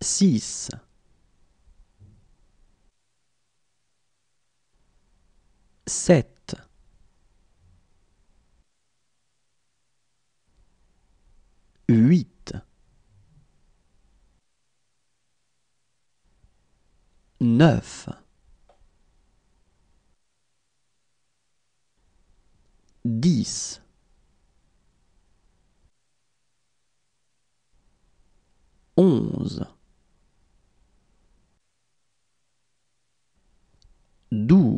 6 7 8 9 10 11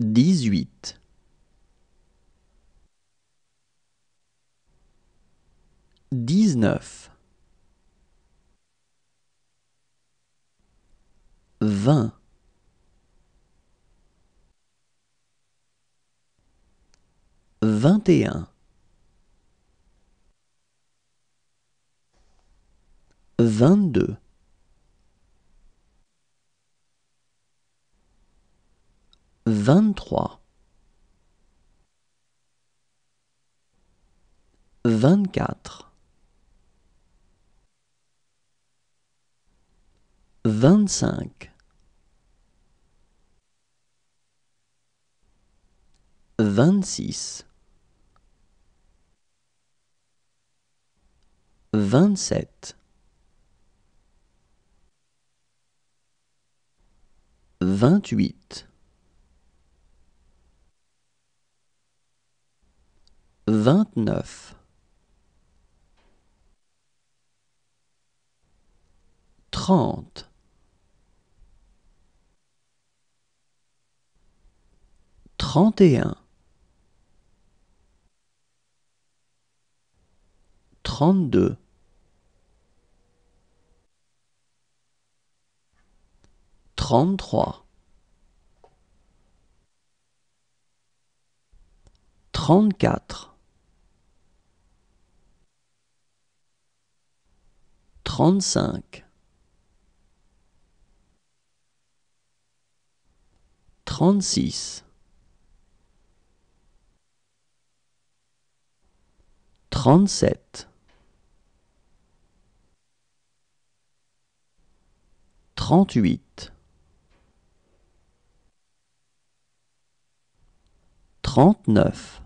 18 19 20 21 22 23 24 25 26 27 28 29 30 31 32 33 34 35 36 37 38 39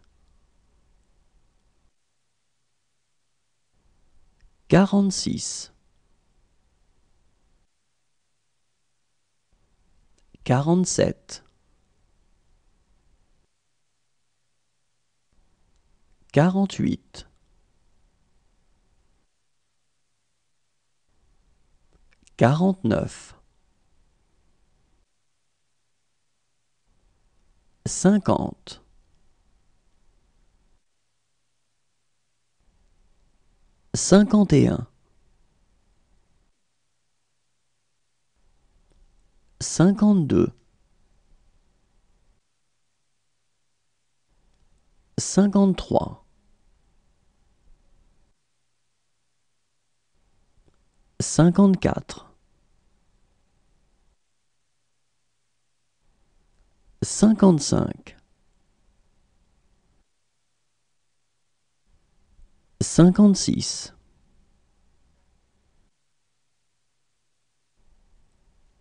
46 47 48 49 50 51 52 53 54 55 56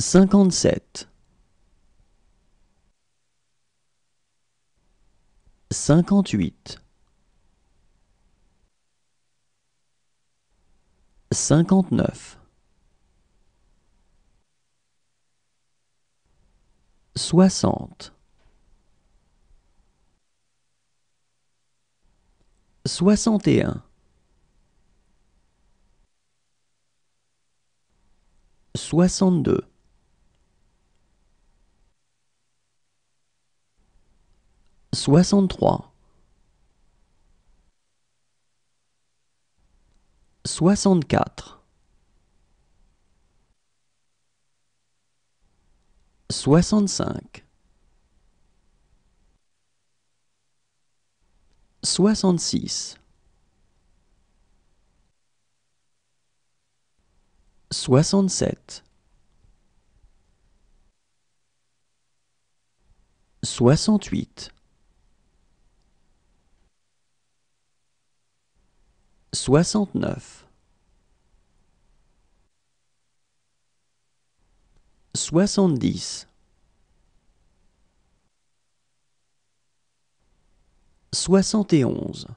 57 58 59 60 61 62 63 64 65 66 67 68 69 70 71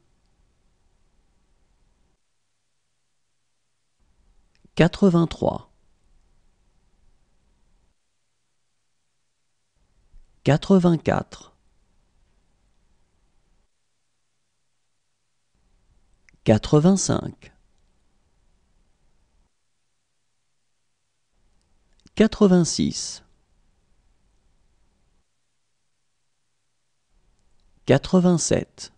83 84 85 86 87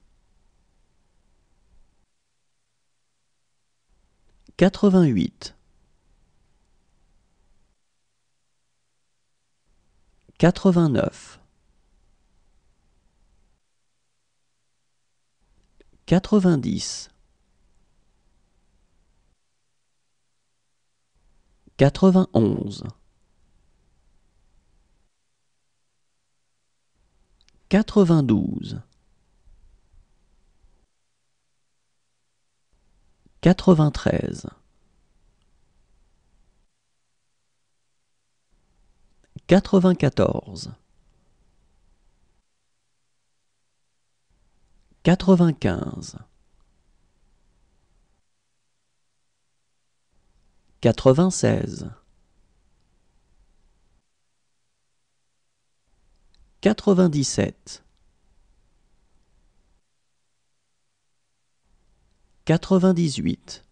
88 89 90 91 92 93 quatre-vingt-quatorze. Quatre-vingt-quinze. Quatre-vingt-seize. Quatre-vingt-dix-sept. Quatre-vingt-dix-huit.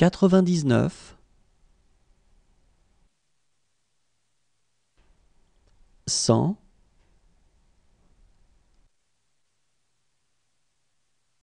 99 100